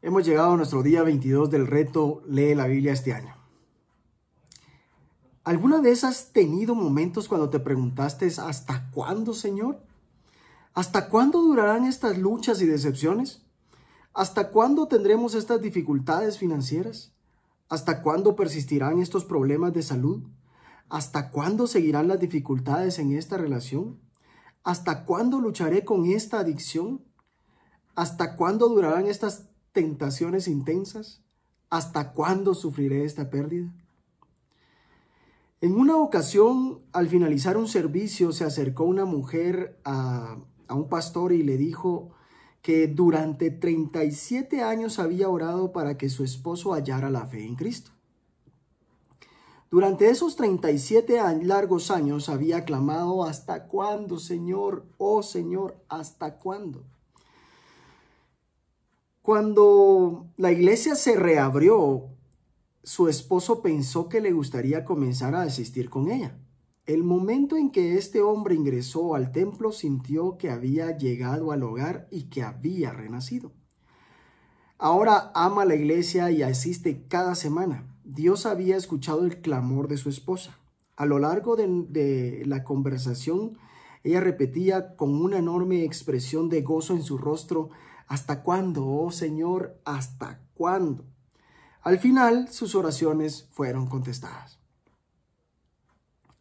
Hemos llegado a nuestro día 22 del reto Lee la Biblia este año. ¿Alguna vez has tenido momentos cuando te preguntaste hasta cuándo, Señor? ¿Hasta cuándo durarán estas luchas y decepciones? ¿Hasta cuándo tendremos estas dificultades financieras? ¿Hasta cuándo persistirán estos problemas de salud? ¿Hasta cuándo seguirán las dificultades en esta relación? ¿Hasta cuándo lucharé con esta adicción? ¿Hasta cuándo durarán estas tentaciones intensas? ¿Hasta cuándo sufriré esta pérdida? En una ocasión, al finalizar un servicio, se acercó una mujer a, un pastor y le dijo que durante 37 años había orado para que su esposo hallara la fe en Cristo. Durante esos 37 largos años había clamado, ¿hasta cuándo, Señor? Oh Señor, ¿hasta cuándo? Cuando la iglesia se reabrió, su esposo pensó que le gustaría comenzar a asistir con ella. El momento en que este hombre ingresó al templo sintió que había llegado al hogar y que había renacido. Ahora ama la iglesia y asiste cada semana. Dios había escuchado el clamor de su esposa. A lo largo de, la conversación, ella repetía con una enorme expresión de gozo en su rostro, ¿Hasta cuándo, oh Señor? ¿Hasta cuándo? Al final sus oraciones fueron contestadas.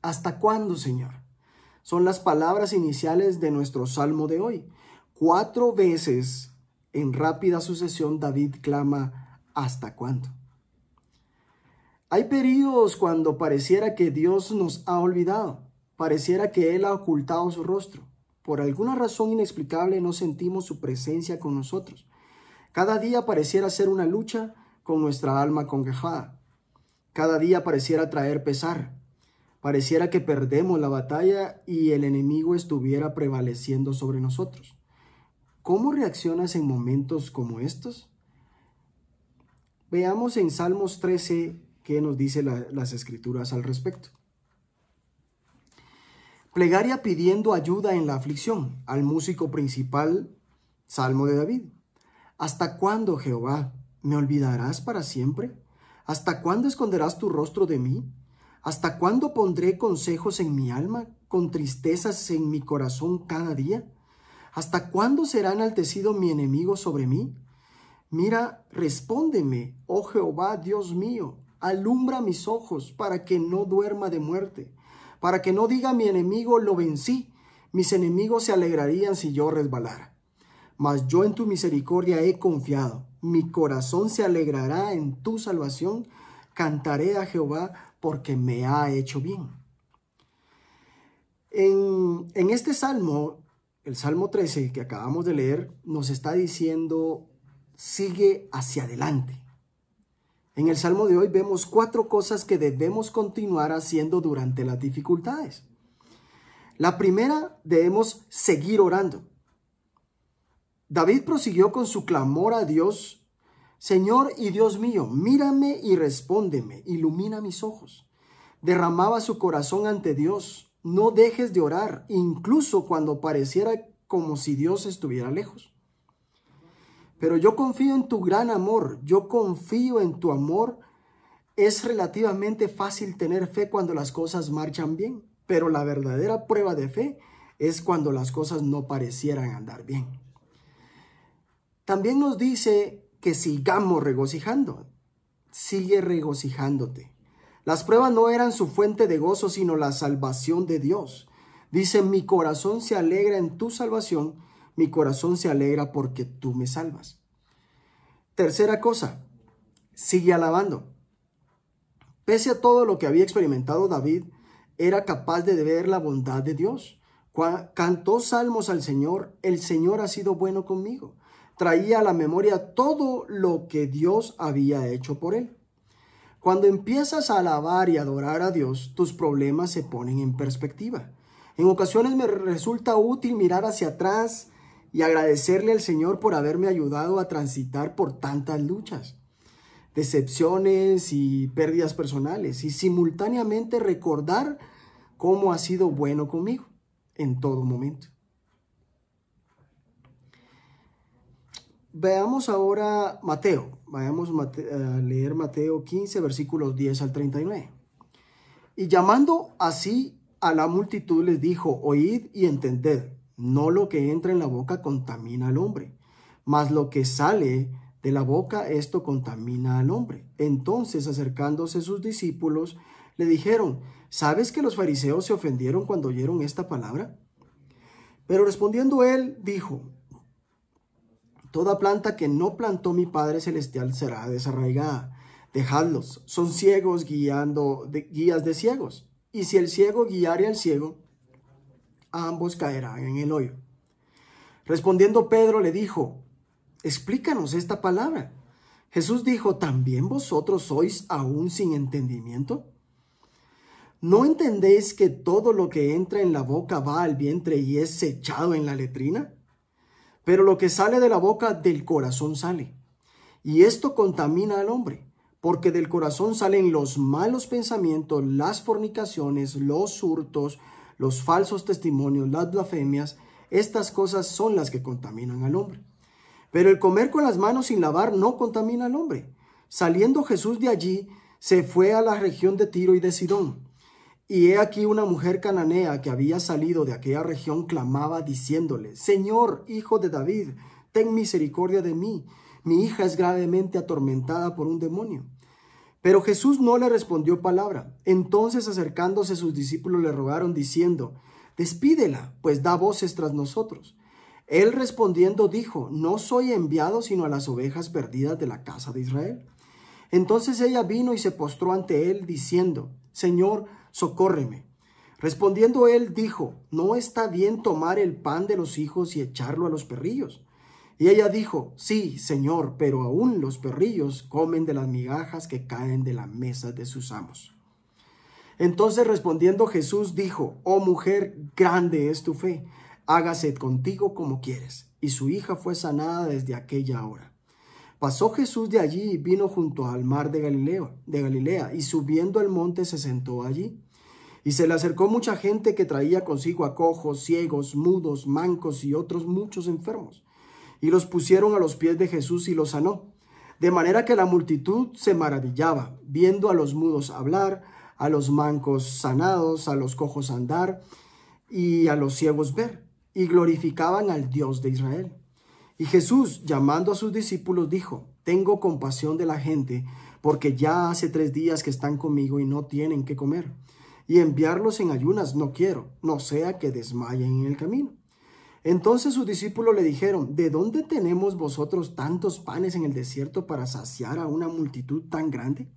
¿Hasta cuándo, Señor? Son las palabras iniciales de nuestro salmo de hoy. Cuatro veces en rápida sucesión David clama, ¿hasta cuándo? Hay periodos cuando pareciera que Dios nos ha olvidado, pareciera que Él ha ocultado su rostro. Por alguna razón inexplicable no sentimos su presencia con nosotros. Cada día pareciera ser una lucha con nuestra alma congejada. Cada día pareciera traer pesar. Pareciera que perdemos la batalla y el enemigo estuviera prevaleciendo sobre nosotros. ¿Cómo reaccionas en momentos como estos? Veamos en Salmos 13 qué nos dice las escrituras al respecto. Plegaria pidiendo ayuda en la aflicción al músico principal, Salmo de David. ¿Hasta cuándo, Jehová, me olvidarás para siempre? ¿Hasta cuándo esconderás tu rostro de mí? ¿Hasta cuándo pondré consejos en mi alma, con tristezas en mi corazón cada día? ¿Hasta cuándo será enaltecido mi enemigo sobre mí? Mira, respóndeme, oh Jehová, Dios mío, alumbra mis ojos para que no duerma de muerte para que no diga mi enemigo lo vencí, mis enemigos se alegrarían si yo resbalara. Mas yo en tu misericordia he confiado, mi corazón se alegrará en tu salvación, cantaré a Jehová porque me ha hecho bien. En, en este salmo, el Salmo 13 que acabamos de leer, nos está diciendo, sigue hacia adelante. En el Salmo de hoy vemos cuatro cosas que debemos continuar haciendo durante las dificultades. La primera, debemos seguir orando. David prosiguió con su clamor a Dios, Señor y Dios mío, mírame y respóndeme, ilumina mis ojos. Derramaba su corazón ante Dios, no dejes de orar, incluso cuando pareciera como si Dios estuviera lejos. Pero yo confío en tu gran amor, yo confío en tu amor. Es relativamente fácil tener fe cuando las cosas marchan bien, pero la verdadera prueba de fe es cuando las cosas no parecieran andar bien. También nos dice que sigamos regocijando. Sigue regocijándote. Las pruebas no eran su fuente de gozo, sino la salvación de Dios. Dice, mi corazón se alegra en tu salvación mi corazón se alegra porque tú me salvas. Tercera cosa, sigue alabando. Pese a todo lo que había experimentado David, era capaz de ver la bondad de Dios. cantó salmos al Señor, el Señor ha sido bueno conmigo. Traía a la memoria todo lo que Dios había hecho por él. Cuando empiezas a alabar y adorar a Dios, tus problemas se ponen en perspectiva. En ocasiones me resulta útil mirar hacia atrás y agradecerle al Señor por haberme ayudado a transitar por tantas luchas, decepciones y pérdidas personales y simultáneamente recordar cómo ha sido bueno conmigo en todo momento. Veamos ahora Mateo, vayamos a leer Mateo 15, versículos 10 al 39. Y llamando así a la multitud les dijo, oíd y entended no lo que entra en la boca contamina al hombre, mas lo que sale de la boca, esto contamina al hombre. Entonces, acercándose sus discípulos, le dijeron, ¿sabes que los fariseos se ofendieron cuando oyeron esta palabra? Pero respondiendo él, dijo, Toda planta que no plantó mi Padre Celestial será desarraigada. Dejadlos, son ciegos guiando de, guías de ciegos. Y si el ciego guiare al ciego, ambos caerán en el hoyo. Respondiendo Pedro le dijo, explícanos esta palabra. Jesús dijo, ¿también vosotros sois aún sin entendimiento? ¿No entendéis que todo lo que entra en la boca va al vientre y es echado en la letrina? Pero lo que sale de la boca del corazón sale. Y esto contamina al hombre, porque del corazón salen los malos pensamientos, las fornicaciones, los hurtos, los falsos testimonios, las blasfemias, estas cosas son las que contaminan al hombre. Pero el comer con las manos sin lavar no contamina al hombre. Saliendo Jesús de allí, se fue a la región de Tiro y de Sidón. Y he aquí una mujer cananea que había salido de aquella región clamaba diciéndole, Señor, hijo de David, ten misericordia de mí, mi hija es gravemente atormentada por un demonio. Pero Jesús no le respondió palabra. Entonces acercándose sus discípulos le rogaron diciendo, despídela, pues da voces tras nosotros. Él respondiendo dijo, no soy enviado sino a las ovejas perdidas de la casa de Israel. Entonces ella vino y se postró ante él diciendo, Señor, socórreme. Respondiendo él dijo, no está bien tomar el pan de los hijos y echarlo a los perrillos. Y ella dijo, sí, señor, pero aún los perrillos comen de las migajas que caen de la mesa de sus amos. Entonces respondiendo Jesús dijo, oh mujer, grande es tu fe, hágase contigo como quieres. Y su hija fue sanada desde aquella hora. Pasó Jesús de allí y vino junto al mar de Galilea, de Galilea y subiendo al monte se sentó allí. Y se le acercó mucha gente que traía consigo a cojos, ciegos, mudos, mancos y otros muchos enfermos y los pusieron a los pies de Jesús y los sanó. De manera que la multitud se maravillaba, viendo a los mudos hablar, a los mancos sanados, a los cojos andar y a los ciegos ver, y glorificaban al Dios de Israel. Y Jesús, llamando a sus discípulos, dijo, Tengo compasión de la gente, porque ya hace tres días que están conmigo y no tienen qué comer, y enviarlos en ayunas no quiero, no sea que desmayen en el camino. Entonces sus discípulos le dijeron, ¿de dónde tenemos vosotros tantos panes en el desierto para saciar a una multitud tan grande?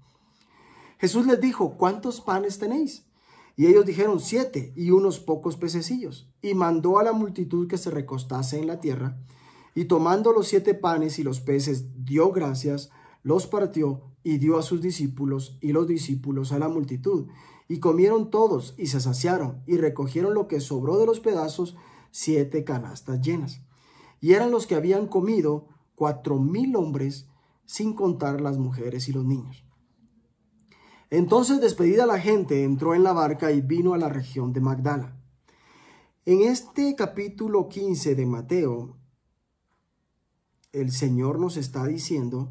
Jesús les dijo, ¿cuántos panes tenéis? Y ellos dijeron siete y unos pocos pececillos. Y mandó a la multitud que se recostase en la tierra. Y tomando los siete panes y los peces, dio gracias, los partió y dio a sus discípulos y los discípulos a la multitud. Y comieron todos y se saciaron y recogieron lo que sobró de los pedazos siete canastas llenas. Y eran los que habían comido cuatro mil hombres, sin contar las mujeres y los niños. Entonces, despedida la gente, entró en la barca y vino a la región de Magdala. En este capítulo 15 de Mateo, el Señor nos está diciendo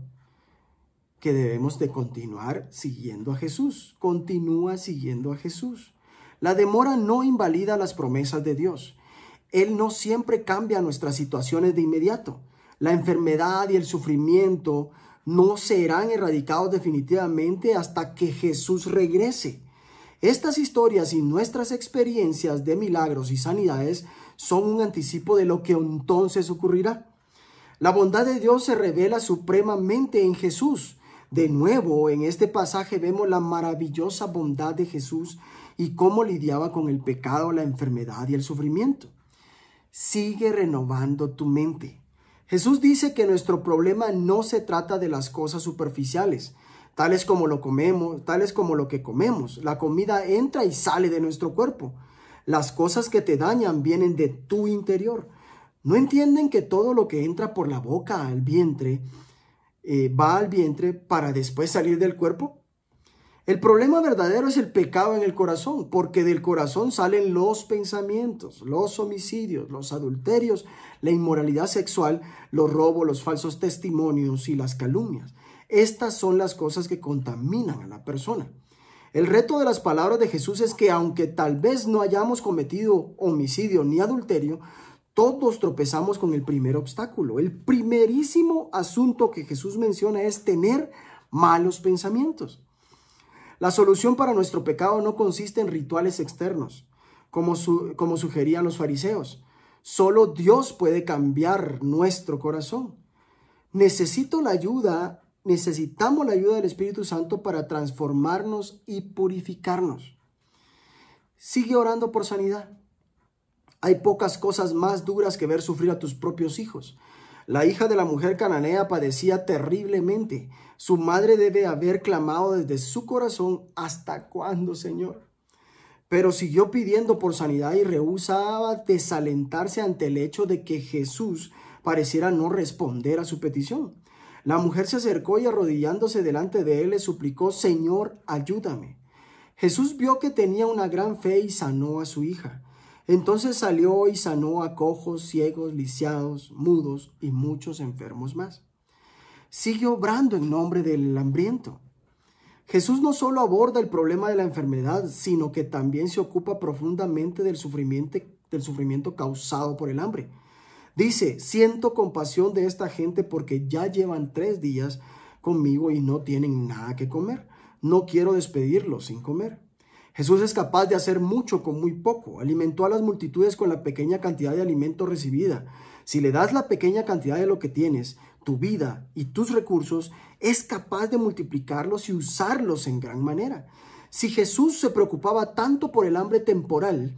que debemos de continuar siguiendo a Jesús. Continúa siguiendo a Jesús. La demora no invalida las promesas de Dios. Él no siempre cambia nuestras situaciones de inmediato. La enfermedad y el sufrimiento no serán erradicados definitivamente hasta que Jesús regrese. Estas historias y nuestras experiencias de milagros y sanidades son un anticipo de lo que entonces ocurrirá. La bondad de Dios se revela supremamente en Jesús. De nuevo, en este pasaje vemos la maravillosa bondad de Jesús y cómo lidiaba con el pecado, la enfermedad y el sufrimiento sigue renovando tu mente. Jesús dice que nuestro problema no se trata de las cosas superficiales, tales como lo comemos, tales como lo que comemos. La comida entra y sale de nuestro cuerpo. Las cosas que te dañan vienen de tu interior. No entienden que todo lo que entra por la boca al vientre eh, va al vientre para después salir del cuerpo. El problema verdadero es el pecado en el corazón, porque del corazón salen los pensamientos, los homicidios, los adulterios, la inmoralidad sexual, los robos, los falsos testimonios y las calumnias. Estas son las cosas que contaminan a la persona. El reto de las palabras de Jesús es que aunque tal vez no hayamos cometido homicidio ni adulterio, todos tropezamos con el primer obstáculo. El primerísimo asunto que Jesús menciona es tener malos pensamientos. La solución para nuestro pecado no consiste en rituales externos, como, como sugerían los fariseos. Solo Dios puede cambiar nuestro corazón. Necesito la ayuda, necesitamos la ayuda del Espíritu Santo para transformarnos y purificarnos. Sigue orando por sanidad. Hay pocas cosas más duras que ver sufrir a tus propios hijos. La hija de la mujer cananea padecía terriblemente. Su madre debe haber clamado desde su corazón, ¿hasta cuándo, Señor? Pero siguió pidiendo por sanidad y rehusaba desalentarse ante el hecho de que Jesús pareciera no responder a su petición. La mujer se acercó y arrodillándose delante de él le suplicó, Señor, ayúdame. Jesús vio que tenía una gran fe y sanó a su hija. Entonces salió y sanó a cojos, ciegos, lisiados, mudos y muchos enfermos más. Sigue obrando en nombre del hambriento. Jesús no solo aborda el problema de la enfermedad, sino que también se ocupa profundamente del sufrimiento, del sufrimiento causado por el hambre. Dice, siento compasión de esta gente porque ya llevan tres días conmigo y no tienen nada que comer. No quiero despedirlos sin comer. Jesús es capaz de hacer mucho con muy poco. Alimentó a las multitudes con la pequeña cantidad de alimento recibida. Si le das la pequeña cantidad de lo que tienes, tu vida y tus recursos, es capaz de multiplicarlos y usarlos en gran manera. Si Jesús se preocupaba tanto por el hambre temporal,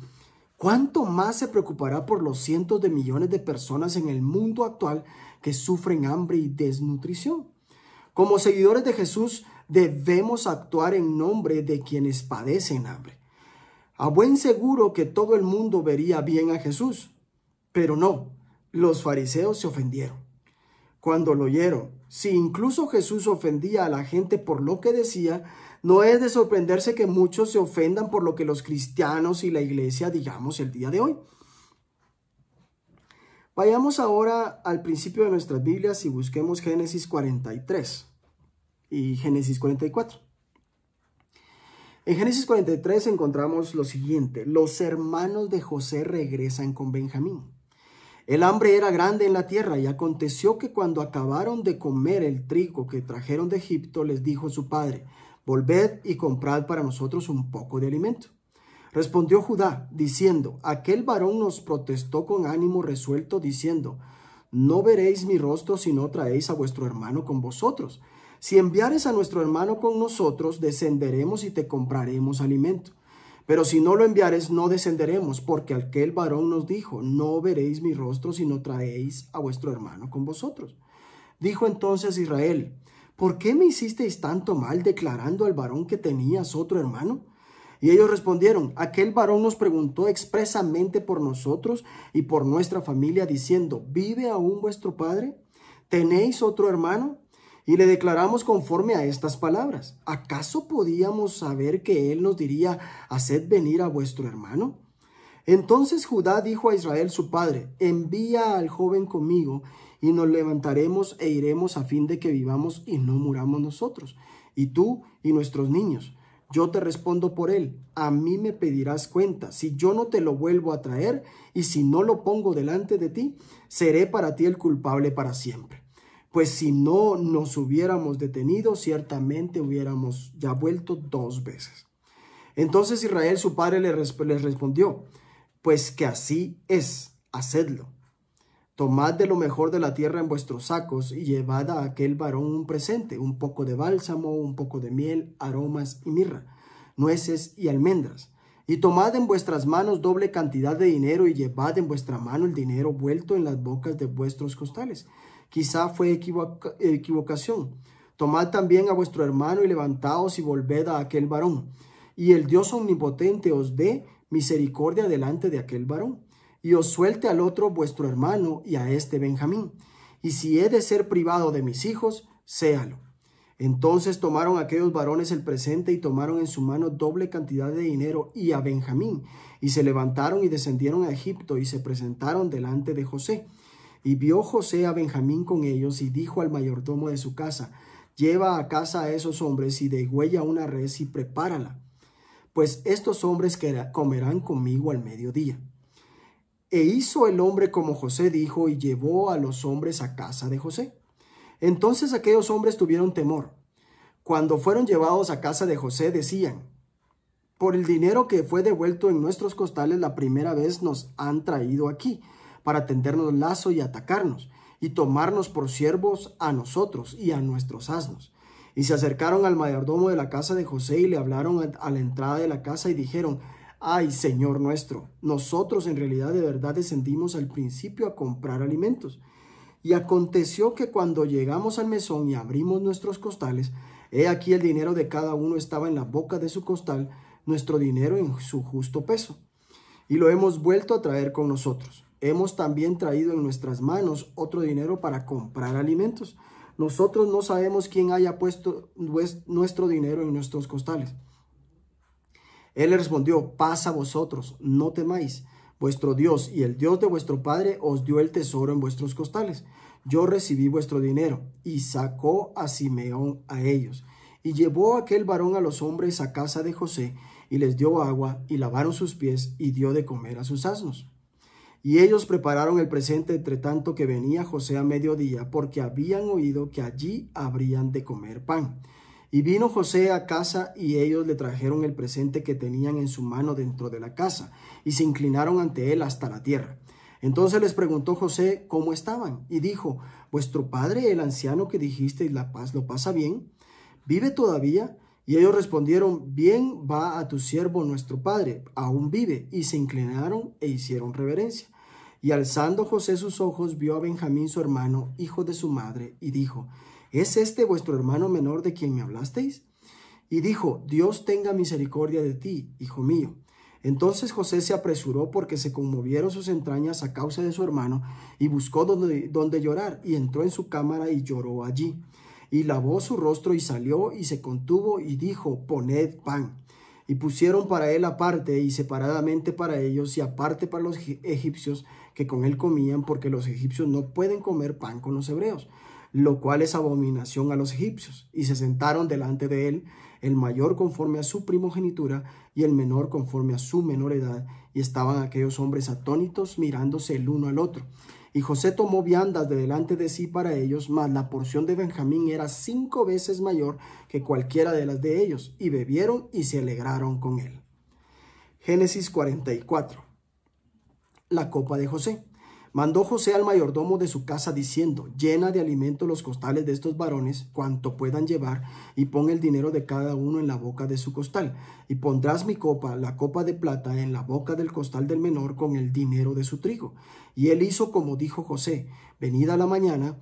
¿cuánto más se preocupará por los cientos de millones de personas en el mundo actual que sufren hambre y desnutrición? Como seguidores de Jesús, debemos actuar en nombre de quienes padecen hambre. A buen seguro que todo el mundo vería bien a Jesús, pero no, los fariseos se ofendieron. Cuando lo oyeron, si incluso Jesús ofendía a la gente por lo que decía, no es de sorprenderse que muchos se ofendan por lo que los cristianos y la iglesia digamos el día de hoy. Vayamos ahora al principio de nuestras Biblias y busquemos Génesis 43 y Génesis 44. En Génesis 43 encontramos lo siguiente, los hermanos de José regresan con Benjamín. El hambre era grande en la tierra y aconteció que cuando acabaron de comer el trigo que trajeron de Egipto, les dijo su padre, volved y comprad para nosotros un poco de alimento. Respondió Judá, diciendo, aquel varón nos protestó con ánimo resuelto, diciendo, no veréis mi rostro si no traéis a vuestro hermano con vosotros. Si enviares a nuestro hermano con nosotros, descenderemos y te compraremos alimento. Pero si no lo enviares, no descenderemos, porque aquel varón nos dijo, no veréis mi rostro si no traéis a vuestro hermano con vosotros. Dijo entonces Israel, ¿por qué me hicisteis tanto mal declarando al varón que tenías otro hermano? Y ellos respondieron, aquel varón nos preguntó expresamente por nosotros y por nuestra familia, diciendo, ¿vive aún vuestro padre? ¿Tenéis otro hermano? y le declaramos conforme a estas palabras. ¿Acaso podíamos saber que él nos diría, haced venir a vuestro hermano? Entonces Judá dijo a Israel su padre, envía al joven conmigo y nos levantaremos e iremos a fin de que vivamos y no muramos nosotros, y tú y nuestros niños. Yo te respondo por él, a mí me pedirás cuenta, si yo no te lo vuelvo a traer y si no lo pongo delante de ti, seré para ti el culpable para siempre pues si no nos hubiéramos detenido, ciertamente hubiéramos ya vuelto dos veces. Entonces Israel, su padre, le, respondió, pues que así es, hacedlo. Tomad de lo mejor de la tierra en vuestros sacos y llevad a aquel varón un presente, un poco de bálsamo, un poco de miel, aromas y mirra, nueces y almendras. Y tomad en vuestras manos doble cantidad de dinero y llevad en vuestra mano el dinero vuelto en las bocas de vuestros costales. Quizá fue equivocación. Tomad también a vuestro hermano y levantaos y volved a aquel varón. Y el Dios omnipotente os dé misericordia delante de aquel varón. Y os suelte al otro vuestro hermano y a este Benjamín. Y si he de ser privado de mis hijos, séalo. Entonces tomaron aquellos varones el presente y tomaron en su mano doble cantidad de dinero y a Benjamín, y se levantaron y descendieron a Egipto y se presentaron delante de José. Y vio José a Benjamín con ellos y dijo al mayordomo de su casa, lleva a casa a esos hombres y degüella una res y prepárala, pues estos hombres comerán conmigo al mediodía. E hizo el hombre como José dijo y llevó a los hombres a casa de José. Entonces aquellos hombres tuvieron temor. Cuando fueron llevados a casa de José decían, por el dinero que fue devuelto en nuestros costales la primera vez nos han traído aquí para tendernos lazo y atacarnos y tomarnos por siervos a nosotros y a nuestros asnos. Y se acercaron al mayordomo de la casa de José y le hablaron a la entrada de la casa y dijeron, ay Señor nuestro, nosotros en realidad de verdad descendimos al principio a comprar alimentos y aconteció que cuando llegamos al mesón y abrimos nuestros costales, he aquí el dinero de cada uno estaba en la boca de su costal, nuestro dinero en su justo peso. Y lo hemos vuelto a traer con nosotros. Hemos también traído en nuestras manos otro dinero para comprar alimentos. Nosotros no sabemos quién haya puesto nuestro dinero en nuestros costales. Él le respondió, pasa vosotros, no temáis. Vuestro Dios y el Dios de vuestro padre os dio el tesoro en vuestros costales. Yo recibí vuestro dinero. Y sacó a Simeón a ellos. Y llevó aquel varón a los hombres a casa de José, y les dio agua, y lavaron sus pies, y dio de comer a sus asnos. Y ellos prepararon el presente entre tanto que venía José a mediodía, porque habían oído que allí habrían de comer pan. Y vino José a casa y ellos le trajeron el presente que tenían en su mano dentro de la casa y se inclinaron ante él hasta la tierra. Entonces les preguntó José cómo estaban y dijo, ¿vuestro padre, el anciano que y la paz, lo pasa bien? ¿Vive todavía? Y ellos respondieron, bien va a tu siervo nuestro padre, aún vive. Y se inclinaron e hicieron reverencia. Y alzando José sus ojos, vio a Benjamín su hermano, hijo de su madre, y dijo, ¿es este vuestro hermano menor de quien me hablasteis? Y dijo, Dios tenga misericordia de ti, hijo mío. Entonces José se apresuró porque se conmovieron sus entrañas a causa de su hermano y buscó donde, llorar y entró en su cámara y lloró allí. Y lavó su rostro y salió y se contuvo y dijo, poned pan. Y pusieron para él aparte y separadamente para ellos y aparte para los egipcios que con él comían porque los egipcios no pueden comer pan con los hebreos lo cual es abominación a los egipcios. Y se sentaron delante de él el mayor conforme a su primogenitura y el menor conforme a su menor edad. Y estaban aquellos hombres atónitos mirándose el uno al otro. Y José tomó viandas de delante de sí para ellos, mas la porción de Benjamín era cinco veces mayor que cualquiera de las de ellos, y bebieron y se alegraron con él. Génesis 44. La copa de José. Mandó José al mayordomo de su casa diciendo, llena de alimento los costales de estos varones, cuanto puedan llevar, y pon el dinero de cada uno en la boca de su costal, y pondrás mi copa, la copa de plata, en la boca del costal del menor con el dinero de su trigo. Y él hizo como dijo José, venida la mañana,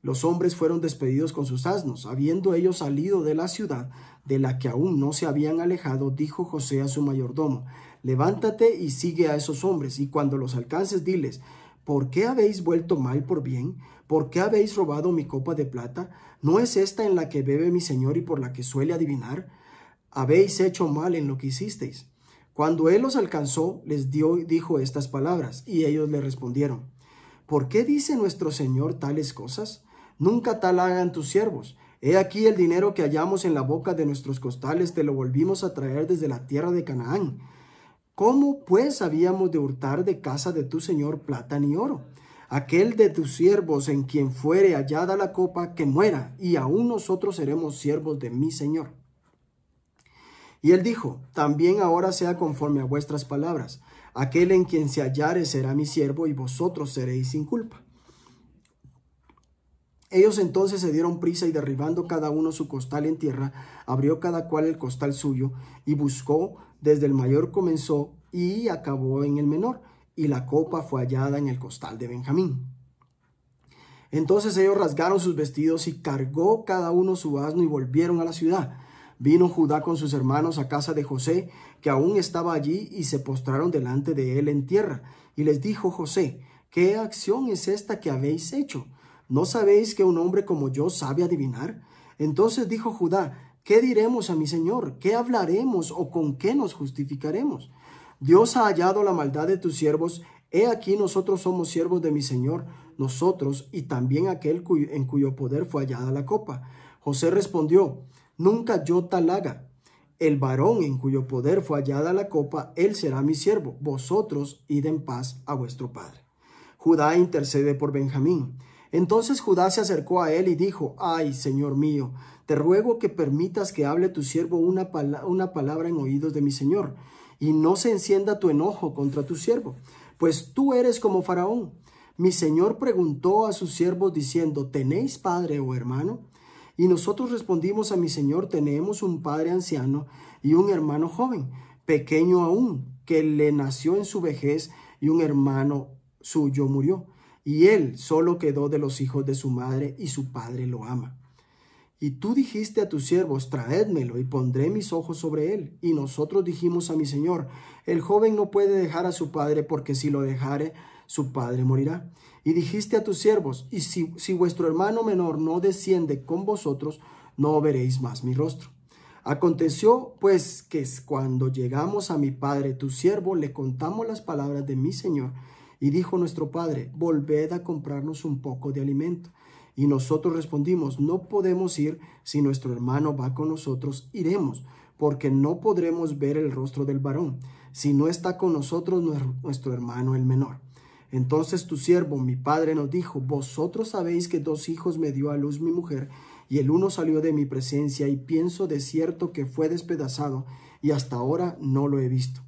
los hombres fueron despedidos con sus asnos. Habiendo ellos salido de la ciudad, de la que aún no se habían alejado, dijo José a su mayordomo, levántate y sigue a esos hombres, y cuando los alcances, diles, ¿Por qué habéis vuelto mal por bien? ¿Por qué habéis robado mi copa de plata? ¿No es esta en la que bebe mi señor y por la que suele adivinar? Habéis hecho mal en lo que hicisteis. Cuando él los alcanzó, les dio y dijo estas palabras, y ellos le respondieron, ¿Por qué dice nuestro Señor tales cosas? Nunca tal hagan tus siervos. He aquí el dinero que hallamos en la boca de nuestros costales te lo volvimos a traer desde la tierra de Canaán. ¿Cómo pues habíamos de hurtar de casa de tu señor plata ni oro? Aquel de tus siervos en quien fuere hallada la copa, que muera, y aún nosotros seremos siervos de mi señor. Y él dijo, también ahora sea conforme a vuestras palabras, aquel en quien se hallare será mi siervo y vosotros seréis sin culpa. Ellos entonces se dieron prisa y derribando cada uno su costal en tierra, abrió cada cual el costal suyo y buscó, desde el mayor comenzó y acabó en el menor, y la copa fue hallada en el costal de Benjamín. Entonces ellos rasgaron sus vestidos y cargó cada uno su asno y volvieron a la ciudad. Vino Judá con sus hermanos a casa de José, que aún estaba allí, y se postraron delante de él en tierra. Y les dijo José, ¿qué acción es esta que habéis hecho? ¿No sabéis que un hombre como yo sabe adivinar? Entonces dijo Judá, ¿qué diremos a mi Señor? ¿Qué hablaremos o con qué nos justificaremos? Dios ha hallado la maldad de tus siervos. He aquí nosotros somos siervos de mi Señor, nosotros y también aquel en cuyo poder fue hallada la copa. José respondió, Nunca yo tal haga. El varón en cuyo poder fue hallada la copa, él será mi siervo. Vosotros id en paz a vuestro Padre. Judá intercede por Benjamín. Entonces Judá se acercó a él y dijo, Ay, Señor mío, te ruego que permitas que hable tu siervo una, palabra en oídos de mi Señor, y no se encienda tu enojo contra tu siervo, pues tú eres como Faraón. Mi Señor preguntó a sus siervos diciendo, ¿tenéis padre o hermano? Y nosotros respondimos a mi Señor, tenemos un padre anciano y un hermano joven, pequeño aún, que le nació en su vejez y un hermano suyo murió y él solo quedó de los hijos de su madre, y su padre lo ama. Y tú dijiste a tus siervos, traédmelo, y pondré mis ojos sobre él. Y nosotros dijimos a mi señor, el joven no puede dejar a su padre, porque si lo dejare, su padre morirá. Y dijiste a tus siervos, y si, si vuestro hermano menor no desciende con vosotros, no veréis más mi rostro. Aconteció pues que cuando llegamos a mi padre, tu siervo, le contamos las palabras de mi señor, y dijo nuestro padre, volved a comprarnos un poco de alimento. Y nosotros respondimos, no podemos ir, si nuestro hermano va con nosotros, iremos, porque no podremos ver el rostro del varón, si no está con nosotros nuestro hermano el menor. Entonces tu siervo, mi padre, nos dijo, vosotros sabéis que dos hijos me dio a luz mi mujer, y el uno salió de mi presencia, y pienso de cierto que fue despedazado, y hasta ahora no lo he visto.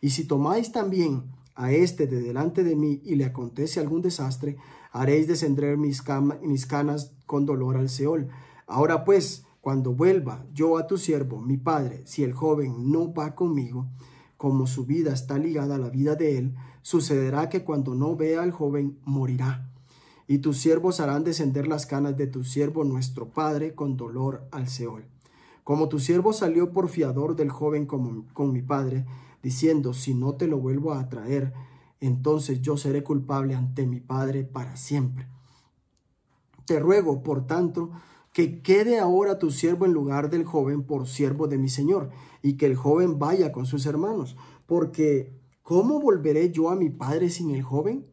Y si tomáis también a este de delante de mí y le acontece algún desastre, haréis descender mis, canas con dolor al Seol. Ahora pues, cuando vuelva yo a tu siervo, mi padre, si el joven no va conmigo, como su vida está ligada a la vida de él, sucederá que cuando no vea al joven, morirá. Y tus siervos harán descender las canas de tu siervo nuestro padre con dolor al Seol. Como tu siervo salió por fiador del joven con mi padre, diciendo, si no te lo vuelvo a traer, entonces yo seré culpable ante mi Padre para siempre. Te ruego, por tanto, que quede ahora tu siervo en lugar del joven por siervo de mi Señor, y que el joven vaya con sus hermanos, porque ¿cómo volveré yo a mi Padre sin el joven?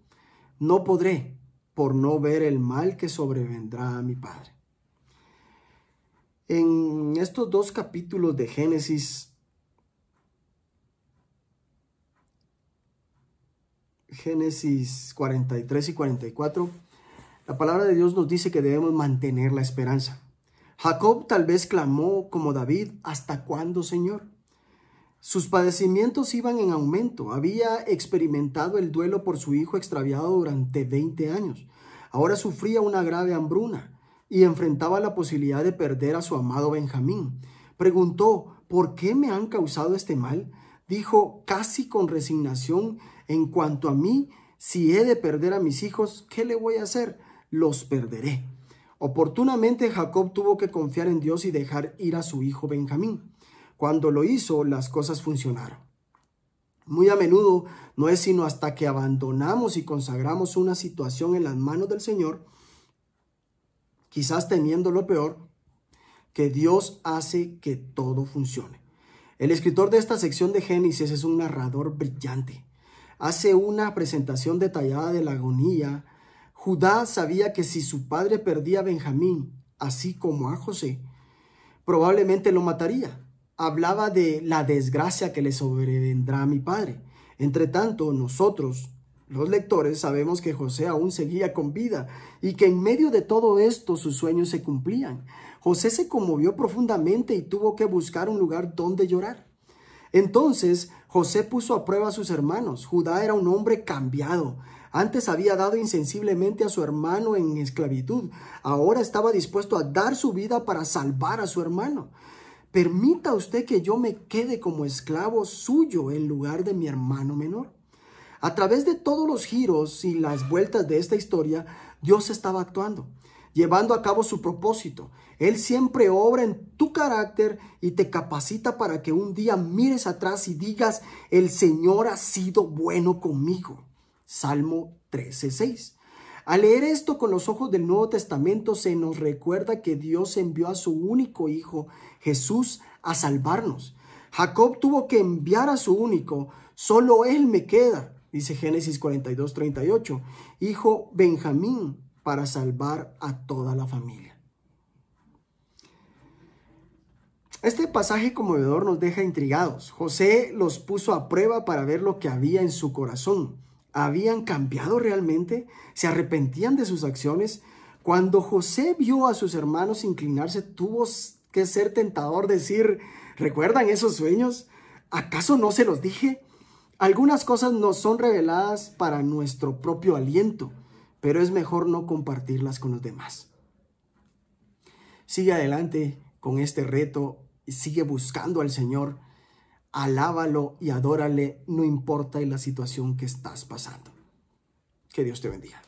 No podré, por no ver el mal que sobrevendrá a mi Padre. En estos dos capítulos de Génesis Génesis 43 y 44, la palabra de Dios nos dice que debemos mantener la esperanza. Jacob tal vez clamó como David, ¿hasta cuándo, Señor? Sus padecimientos iban en aumento. Había experimentado el duelo por su hijo extraviado durante 20 años. Ahora sufría una grave hambruna y enfrentaba la posibilidad de perder a su amado Benjamín. Preguntó, ¿por qué me han causado este mal? Dijo casi con resignación en cuanto a mí, si he de perder a mis hijos, ¿qué le voy a hacer? Los perderé. Oportunamente Jacob tuvo que confiar en Dios y dejar ir a su hijo Benjamín. Cuando lo hizo, las cosas funcionaron. Muy a menudo no es sino hasta que abandonamos y consagramos una situación en las manos del Señor, quizás temiendo lo peor, que Dios hace que todo funcione. El escritor de esta sección de Génesis es un narrador brillante hace una presentación detallada de la agonía. Judá sabía que si su padre perdía a Benjamín, así como a José, probablemente lo mataría. Hablaba de la desgracia que le sobrevendrá a mi padre. Entre tanto, nosotros, los lectores, sabemos que José aún seguía con vida y que en medio de todo esto sus sueños se cumplían. José se conmovió profundamente y tuvo que buscar un lugar donde llorar. Entonces José puso a prueba a sus hermanos. Judá era un hombre cambiado. Antes había dado insensiblemente a su hermano en esclavitud. Ahora estaba dispuesto a dar su vida para salvar a su hermano. Permita usted que yo me quede como esclavo suyo en lugar de mi hermano menor. A través de todos los giros y las vueltas de esta historia, Dios estaba actuando llevando a cabo su propósito. Él siempre obra en tu carácter y te capacita para que un día mires atrás y digas, el Señor ha sido bueno conmigo. Salmo 13:6. Al leer esto con los ojos del Nuevo Testamento se nos recuerda que Dios envió a su único Hijo, Jesús, a salvarnos. Jacob tuvo que enviar a su único, solo él me queda, dice Génesis 42, 38. Hijo Benjamín, para salvar a toda la familia. Este pasaje conmovedor nos deja intrigados. José los puso a prueba para ver lo que había en su corazón. ¿Habían cambiado realmente? ¿Se arrepentían de sus acciones? Cuando José vio a sus hermanos inclinarse, tuvo que ser tentador decir, ¿recuerdan esos sueños? ¿Acaso no se los dije? Algunas cosas nos son reveladas para nuestro propio aliento pero es mejor no compartirlas con los demás. Sigue adelante con este reto, sigue buscando al Señor, alábalo y adórale, no importa la situación que estás pasando. Que Dios te bendiga.